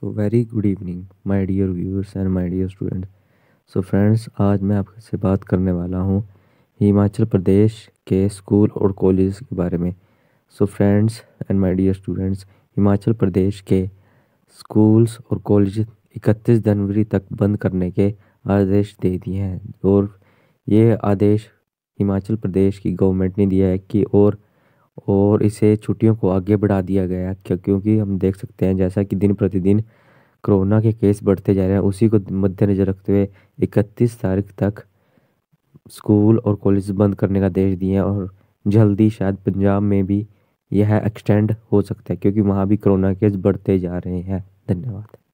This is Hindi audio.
so very good evening my dear viewers and my dear student so friends आज मैं आपसे बात करने वाला हूँ हिमाचल प्रदेश के स्कूल और कॉलेज के बारे में so friends and my dear students Himachal Pradesh के स्कूल्स और कॉलेज इकतीस जनवरी तक बंद करने के आदेश दे दिए हैं और ये आदेश हिमाचल प्रदेश की गवर्नमेंट ने दिया है कि और और इसे छुट्टियों को आगे बढ़ा दिया गया क्योंकि हम देख सकते हैं जैसा कि दिन प्रतिदिन कोरोना के केस बढ़ते जा रहे हैं उसी को मद्देनज़र रखते हुए इकतीस तारीख तक स्कूल और कॉलेज बंद करने का आदेश दिए हैं और जल्दी शायद पंजाब में भी यह एक्सटेंड हो सकता है क्योंकि वहाँ भी कोरोना केस बढ़ते जा रहे हैं धन्यवाद